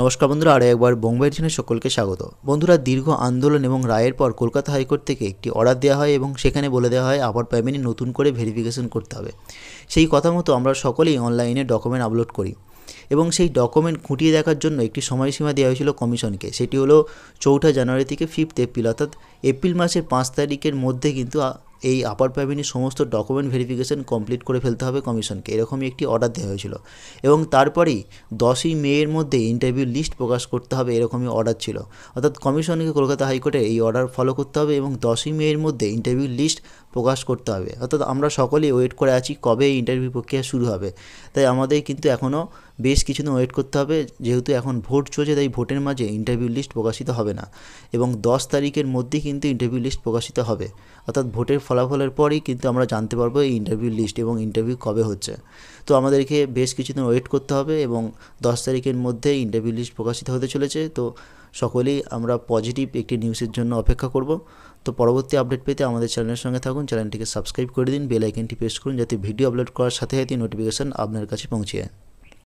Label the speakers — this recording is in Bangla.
Speaker 1: নমস্কার বন্ধুরা আরও একবার বোম্বাইয়ের জন্য সকলকে স্বাগত বন্ধুরা দীর্ঘ আন্দোলন এবং রায়ের পর কলকাতা হাইকোর্ট থেকে একটি অর্ডার দেওয়া হয় এবং সেখানে বলে দেওয়া হয় আবার পেমেন্ট নতুন করে ভেরিফিকেশন করতে হবে সেই কথা মতো আমরা সকলেই অনলাইনে ডকুমেন্ট আপলোড করি এবং সেই ডকুমেন্ট খুঁটিয়ে দেখার জন্য একটি সময়সীমা দেওয়া হয়েছিল কমিশনকে সেটি হলো চৌঠা জানুয়ারি থেকে ফিফথ এপ্রিল অর্থাৎ এপ্রিল মাসের পাঁচ তারিখের মধ্যে কিন্তু এই আপার প্রাইমারির সমস্ত ডকুমেন্ট ভেরিফিকেশন কমপ্লিট করে ফেলতে হবে কমিশনকে এরকমই একটি অর্ডার দেওয়া হয়েছিল এবং তারপরেই দশই মেয়ের মধ্যে ইন্টারভিউ লিস্ট প্রকাশ করতে হবে এরকমই অর্ডার ছিল অর্থাৎ কমিশনকে কলকাতা হাইকোর্টে এই অর্ডার ফলো করতে হবে এবং দশই মেয়ের মধ্যে ইন্টারভিউ লিস্ট প্রকাশ করতে হবে অর্থাৎ আমরা সকলেই ওয়েট করে আছি কবে এই ইন্টারভিউ প্রক্রিয়া শুরু হবে তাই আমাদের কিন্তু এখনও বেশ কিছুদিন ওয়েট করতে হবে যেহেতু এখন ভোট চলছে তাই ভোটের মাঝে ইন্টারভিউ লিস্ট প্রকাশিত হবে না এবং দশ তারিখের মধ্যে কিন্তু ইন্টারভিউ লিস্ট প্রকাশিত হবে অর্থাৎ ভোটের ফলাফলের পরেই কিন্তু আমরা জানতে পারবো এই ইন্টারভিউ লিস্ট এবং ইন্টারভিউ কবে হচ্ছে তো আমাদেরকে বেশ কিছুদিন ওয়েট করতে হবে এবং দশ তারিখের মধ্যে ইন্টারভিউ লিস্ট প্রকাশিত হতে চলেছে তো সকলেই আমরা পজিটিভ একটি নিউজের জন্য অপেক্ষা করব তো পরবর্তী আপডেট পেতে আমাদের চ্যানেলের সঙ্গে থাকুন চ্যানেলটিকে সাবস্ক্রাইব করে দিন বেল আইকনটি প্রেস করুন যাতে ভিডিও আপলোড করার সাথে সাথে নোটিফিকেশান আপনার কাছে পৌঁছে যায়